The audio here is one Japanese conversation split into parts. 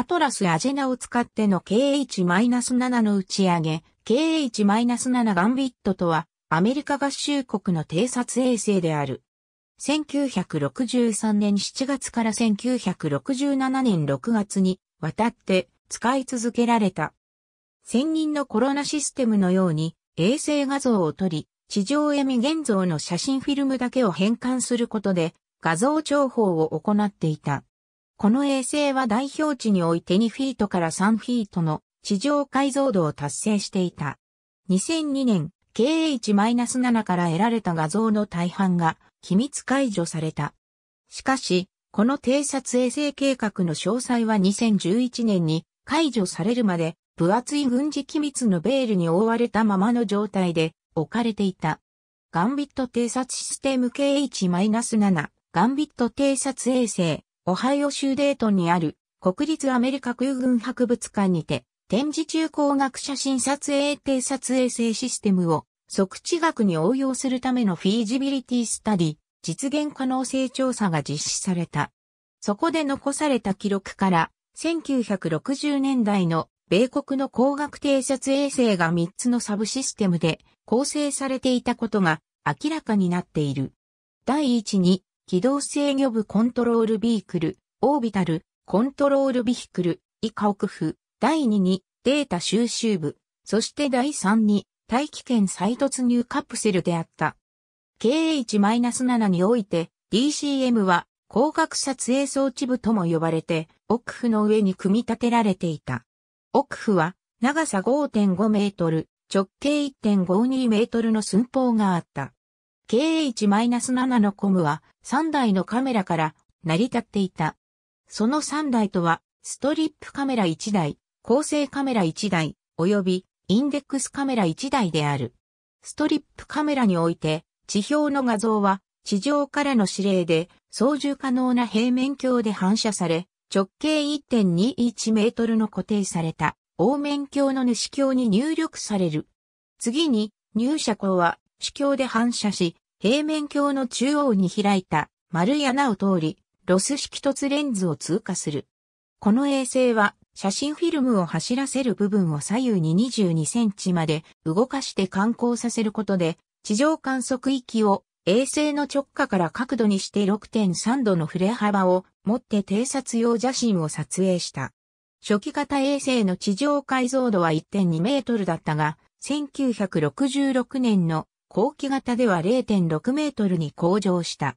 アトラスアジェナを使っての KH-7 の打ち上げ、KH-7 ガンビットとは、アメリカ合衆国の偵察衛星である。1963年7月から1967年6月に渡って使い続けられた。専任のコロナシステムのように衛星画像を撮り、地上闇未現像の写真フィルムだけを変換することで画像情報を行っていた。この衛星は代表値において2フィートから3フィートの地上解像度を達成していた。2002年、KH-7 から得られた画像の大半が機密解除された。しかし、この偵察衛星計画の詳細は2011年に解除されるまで分厚い軍事機密のベールに覆われたままの状態で置かれていた。ガンビット偵察システム KH-7 ガンビット偵察衛星オハイオ州デートンにある国立アメリカ空軍博物館にて展示中光学写真撮影偵撮影性システムを即地学に応用するためのフィージビリティスタディ実現可能性調査が実施された。そこで残された記録から1960年代の米国の光学偵察衛星が3つのサブシステムで構成されていたことが明らかになっている。第1に機動制御部コントロールビークル、オービタル、コントロールビヒクル、以下奥府、第2にデータ収集部、そして第3に大気圏再突入カプセルであった。KH-7 において DCM は光学撮影装置部とも呼ばれて、奥府の上に組み立てられていた。奥府は長さ5.5メートル、直径1.52メートルの寸法があった。KH-7 のコムは3台のカメラから成り立っていた。その3台とは、ストリップカメラ1台、構成カメラ1台、及びインデックスカメラ1台である。ストリップカメラにおいて、地表の画像は地上からの指令で操縦可能な平面鏡で反射され、直径1.21メートルの固定された、凹面鏡の主鏡に入力される。次に、入射光は主境で反射し、平面鏡の中央に開いた丸い穴を通り、ロス式凸レンズを通過する。この衛星は写真フィルムを走らせる部分を左右に22センチまで動かして観光させることで、地上観測域を衛星の直下から角度にして6.3度の振れ幅を持って偵察用写真を撮影した。初期型衛星の地上解像度は1.2メートルだったが、1966年の後期型では0.6メートルに向上した。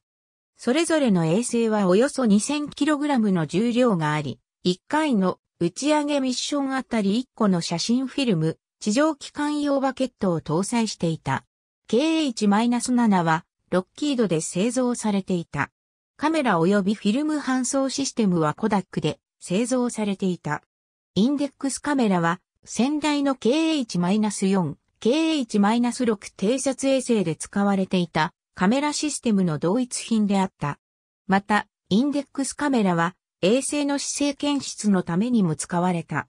それぞれの衛星はおよそ2 0 0 0ラムの重量があり、1回の打ち上げミッションあたり1個の写真フィルム、地上機関用バケットを搭載していた。KH-7 は、ロッキードで製造されていた。カメラ及びフィルム搬送システムはコダックで製造されていた。インデックスカメラは、先代の KH-4、KH-6 偵察衛星で使われていたカメラシステムの同一品であった。また、インデックスカメラは衛星の姿勢検出のためにも使われた。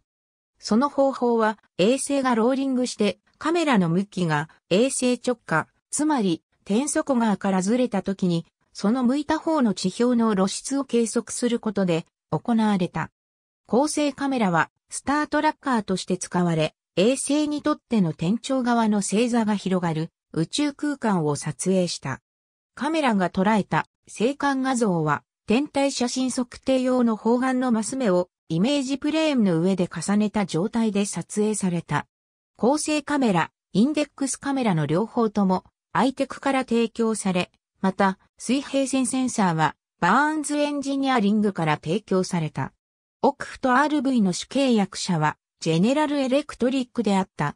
その方法は衛星がローリングしてカメラの向きが衛星直下、つまり転速側からずれた時にその向いた方の地表の露出を計測することで行われた。構成カメラはスタートラッカーとして使われ、衛星にとっての天頂側の星座が広がる宇宙空間を撮影した。カメラが捉えた星間画像は天体写真測定用の方眼のマス目をイメージプレーンの上で重ねた状態で撮影された。構成カメラ、インデックスカメラの両方ともアイテクから提供され、また水平線センサーはバーンズエンジニアリングから提供された。オクフと RV の主契約者はジェネラルエレクトリックであった。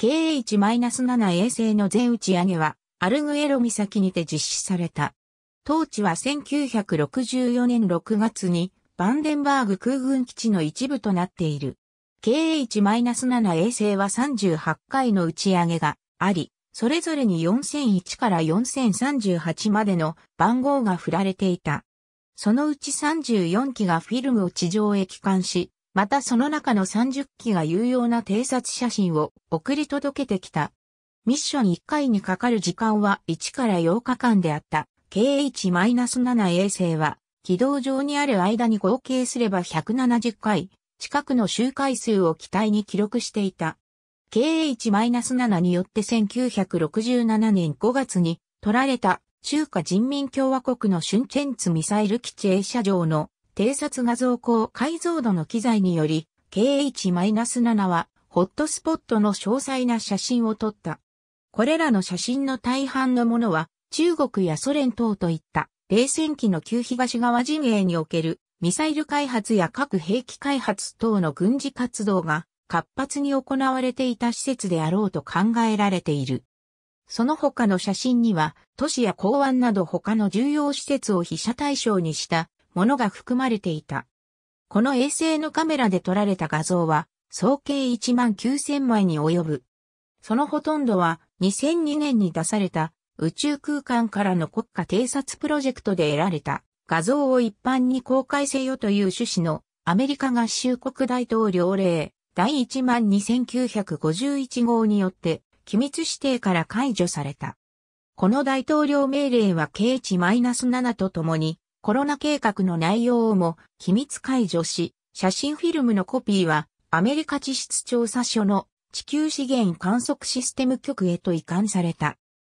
KH-7 衛星の全打ち上げは、アルグエロ岬にて実施された。当地は1964年6月に、バンデンバーグ空軍基地の一部となっている。KH-7 衛星は38回の打ち上げがあり、それぞれに4001から4038までの番号が振られていた。そのうち34機がフィルムを地上へ帰還し、またその中の30機が有用な偵察写真を送り届けてきた。ミッション1回にかかる時間は1から8日間であった KH-7 衛星は軌道上にある間に合計すれば170回近くの周回数を機体に記録していた。KH-7 によって1967年5月に取られた中華人民共和国の春天津チェンツミサイル基地映射場の偵察画像高解像度の機材により、KH-7 は、ホットスポットの詳細な写真を撮った。これらの写真の大半のものは、中国やソ連等といった冷戦期の旧東側陣営におけるミサイル開発や核兵器開発等の軍事活動が活発に行われていた施設であろうと考えられている。その他の写真には、都市や港湾など他の重要施設を被写対象にしたものが含まれていた。この衛星のカメラで撮られた画像は、総計1万9000枚に及ぶ。そのほとんどは、2002年に出された、宇宙空間からの国家偵察プロジェクトで得られた、画像を一般に公開せよという趣旨の、アメリカ合衆国大統領令、第1万2951号によって、機密指定から解除された。この大統領命令は K h -7 とともに、コロナ計画の内容をも機密解除し、写真フィルムのコピーはアメリカ地質調査所の地球資源観測システム局へと移管された。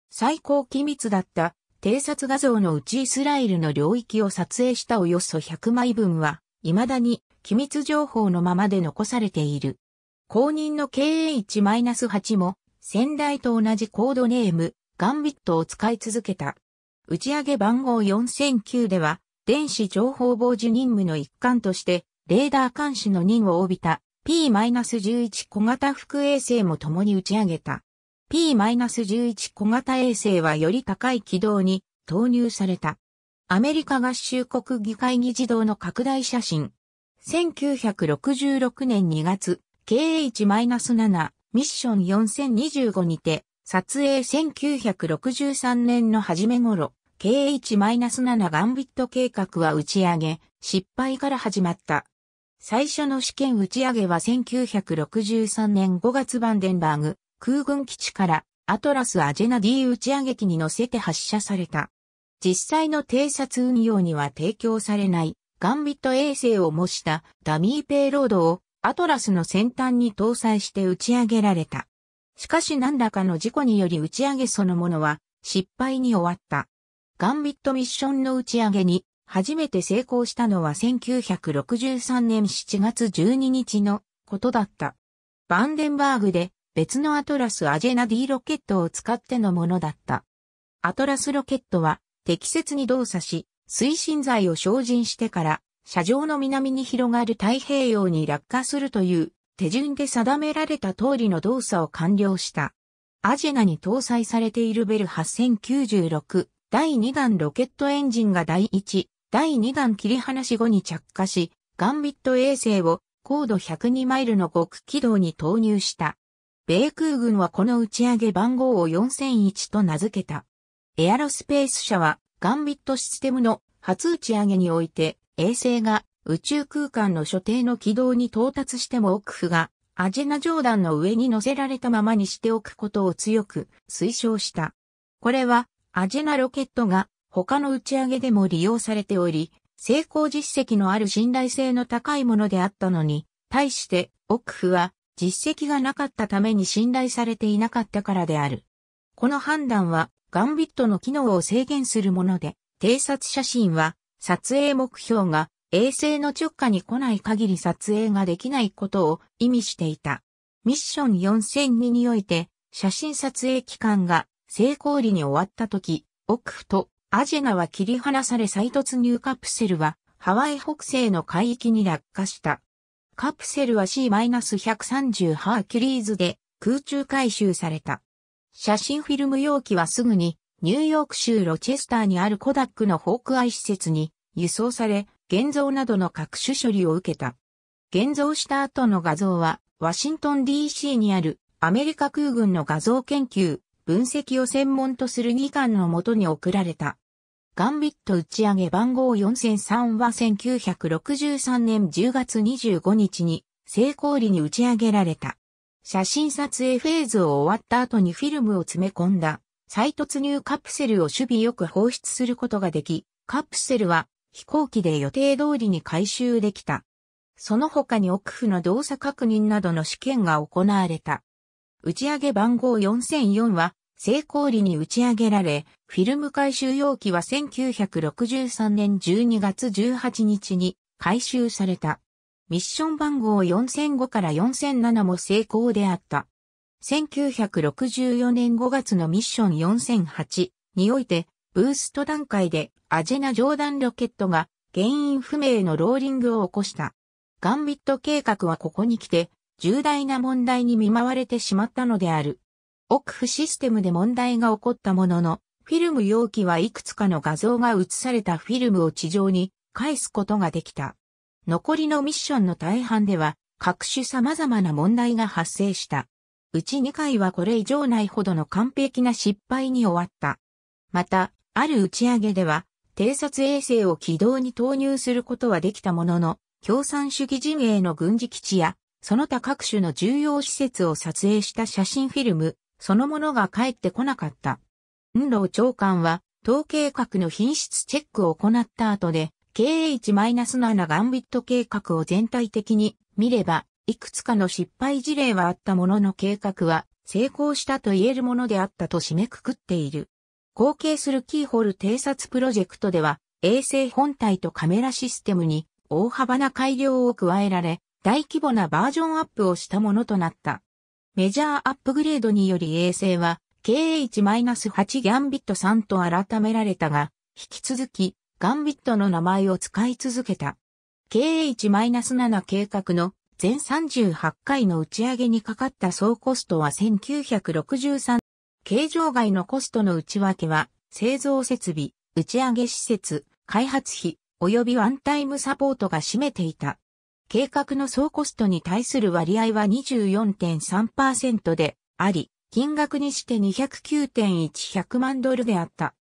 最高機密だった偵察画像のうちイスラエルの領域を撮影したおよそ100枚分は、未だに機密情報のままで残されている。公認の KH-8 も、先代と同じコードネーム、ガンビットを使い続けた。打ち上げ番号4009では、電子情報防受任務の一環として、レーダー監視の任を帯びた P-11 小型副衛星も共に打ち上げた。P-11 小型衛星はより高い軌道に投入された。アメリカ合衆国議会議事堂の拡大写真。1966年2月、KH-7 ミッション4025にて、撮影1963年の初め頃、KH-7 ガンビット計画は打ち上げ、失敗から始まった。最初の試験打ち上げは1963年5月バンデンバーグ空軍基地からアトラスアジェナ D 打ち上げ機に乗せて発射された。実際の偵察運用には提供されないガンビット衛星を模したダミーペイロードをアトラスの先端に搭載して打ち上げられた。しかし何らかの事故により打ち上げそのものは失敗に終わった。ガンビットミッションの打ち上げに初めて成功したのは1963年7月12日のことだった。バンデンバーグで別のアトラスアジェナ D ロケットを使ってのものだった。アトラスロケットは適切に動作し、推進剤を精進してから、車上の南に広がる太平洋に落下するという手順で定められた通りの動作を完了した。アジェナに搭載されているベル8096第2弾ロケットエンジンが第1、第2弾切り離し後に着火し、ガンビット衛星を高度102マイルの極軌道に投入した。米空軍はこの打ち上げ番号を4001と名付けた。エアロスペース社はガンビットシステムの初打ち上げにおいて衛星が宇宙空間の所定の軌道に到達しても奥府がアジェナ上段の上に乗せられたままにしておくことを強く推奨した。これはアジェナロケットが他の打ち上げでも利用されており、成功実績のある信頼性の高いものであったのに、対して奥府は実績がなかったために信頼されていなかったからである。この判断はガンビットの機能を制限するもので、偵察写真は撮影目標が衛星の直下に来ない限り撮影ができないことを意味していた。ミッション4002において写真撮影期間が成功裏に終わった時、奥府とアジェナは切り離され再突入カプセルはハワイ北西の海域に落下した。カプセルは C-130 ハーキュリーズで空中回収された。写真フィルム容器はすぐにニューヨーク州ロチェスターにあるコダックのホークアイ施設に輸送され、現像などの各種処理を受けた。現像した後の画像はワシントン DC にあるアメリカ空軍の画像研究分析を専門とする2巻のもとに送られた。ガンビット打ち上げ番号4003は1963年10月25日に成功裏に打ち上げられた。写真撮影フェーズを終わった後にフィルムを詰め込んだ再突入カプセルを守備よく放出することができ、カプセルは飛行機で予定通りに回収できた。その他に奥府の動作確認などの試験が行われた。打ち上げ番号4004は成功裏に打ち上げられ、フィルム回収容器は1963年12月18日に回収された。ミッション番号4005から4007も成功であった。1964年5月のミッション4008において、ブースト段階でアジェナ上段ロケットが原因不明のローリングを起こした。ガンビット計画はここに来て重大な問題に見舞われてしまったのである。奥府システムで問題が起こったものの、フィルム容器はいくつかの画像が映されたフィルムを地上に返すことができた。残りのミッションの大半では、各種様々な問題が発生した。うち2回はこれ以上ないほどの完璧な失敗に終わった。また、ある打ち上げでは、偵察衛星を軌道に投入することはできたものの、共産主義陣営の軍事基地やその他各種の重要施設を撮影した写真フィルム、そのものが返ってこなかった。運動長官は、統計画の品質チェックを行った後で、KH-7 ガンビット計画を全体的に見れば、いくつかの失敗事例はあったものの計画は成功したと言えるものであったと締めくくっている。後継するキーホル偵察プロジェクトでは、衛星本体とカメラシステムに大幅な改良を加えられ、大規模なバージョンアップをしたものとなった。メジャーアップグレードにより衛星は KH-8 ギャンビット3と改められたが、引き続きガンビットの名前を使い続けた。KH-7 計画の全38回の打ち上げにかかった総コストは1963。形状外のコストの内訳は、製造設備、打ち上げ施設、開発費、及びワンタイムサポートが占めていた。計画の総コストに対する割合は24.3%であり、金額にして209.100万ドルであった。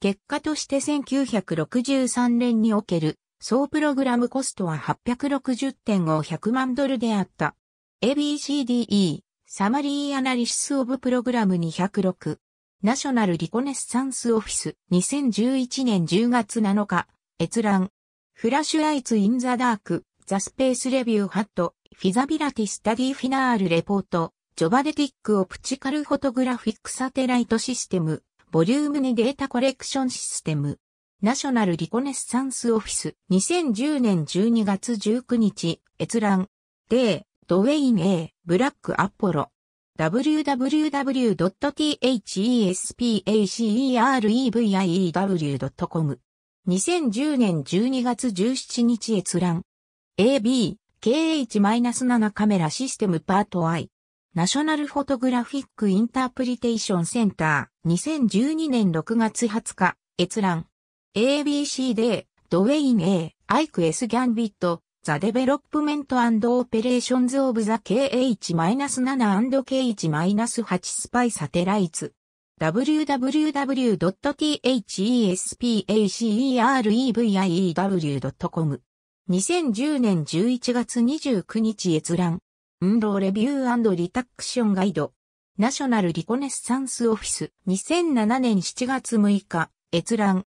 結果として1963年における総プログラムコストは860.500万ドルであった。ABCDE サマリーアナリシスオブプログラム206ナショナルリコネッサンスオフィス2011年10月7日閲覧フラッシュライツインザダークザ・スペース・レビュー・ハット、フィザビラティ・スタディ・フィナール・レポート、ジョバデティック・オプチカル・フォトグラフィック・サテライト・システム、ボリューム2データコレクションシステム。ナショナルリコネッサンスオフィス2010年12月19日閲覧ー、ドウェイン A ブラックアポロ www.thespacerevive.com 2010年12月17日閲覧 AB、KH-7 カメラシステムパート I。ナショナルフォトグラフィックインタープリテーションセンター、2012年6月20日、閲覧。ABC で、ドウェイン A、アイク S ギャンビット、ザ・デベロップメントアンド・オペレーションズ・オブ・ザ・ KH-7&KH-8 スパイ・サテライツ。w w w t h e s p a c r e v i e c o m 2010年11月29日閲覧。運動レビューリタクションガイド。ナショナルリコネッサンスオフィス。2007年7月6日。閲覧。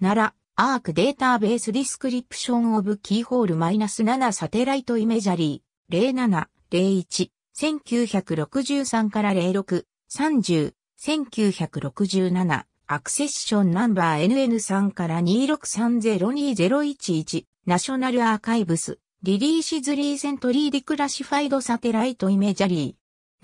奈良、アークデータベースディスクリプションオブキーホール -7 サテライトイメジャリー。07、01、1963から06、30、1967。アクセッションナンバー NN3 から2 6 3 0 2 0 1 1ナショナルアーカイブスリリーシズリーセントリーディクラシファイドサテライトイメジャリー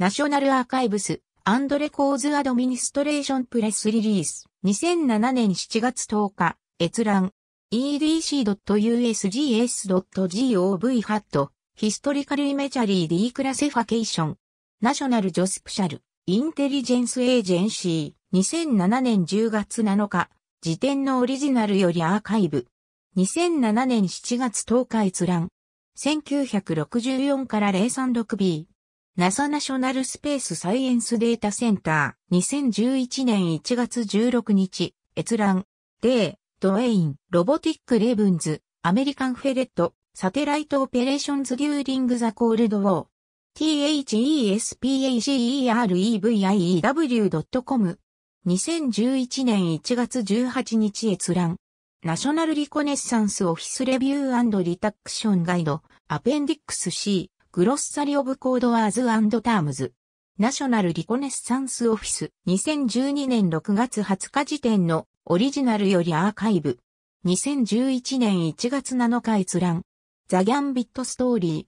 ナショナルアーカイブスアンドレコーズアドミニストレーションプレスリリース2007年7月10日閲覧 edc.usgs.gov ハットヒストリカルイメジャリーディークラセファケーションナショナルジョスプシャルインテリジェンスエージェンシー2007年10月7日、辞典のオリジナルよりアーカイブ。2007年7月10日閲覧。1964から 036B。NASA ナショナルスペースサイエンスデータセンター。2011年1月16日。閲覧。デー、ドウェイン、ロボティック・レブンズ、アメリカン・フェレット、サテライト・オペレーションズ・デューリング・ザ・コールド・ウォー。t h e s p a e r e v i i e c o m 2011年1月18日閲覧。ナショナルリコネッサンスオフィスレビューリタクションガイド、アペンディックス C、グロッサリオブコードワーズタームズ。ナショナルリコネッサンスオフィス2012年6月20日時点のオリジナルよりアーカイブ。2011年1月7日閲覧。ザ・ギャンビット・ストーリー。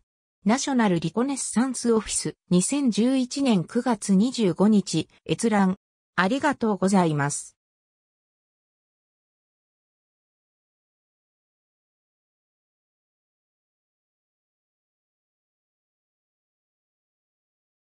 ナショナルリコネッサンスオフィス2011年9月25日閲覧。ありがとうございます。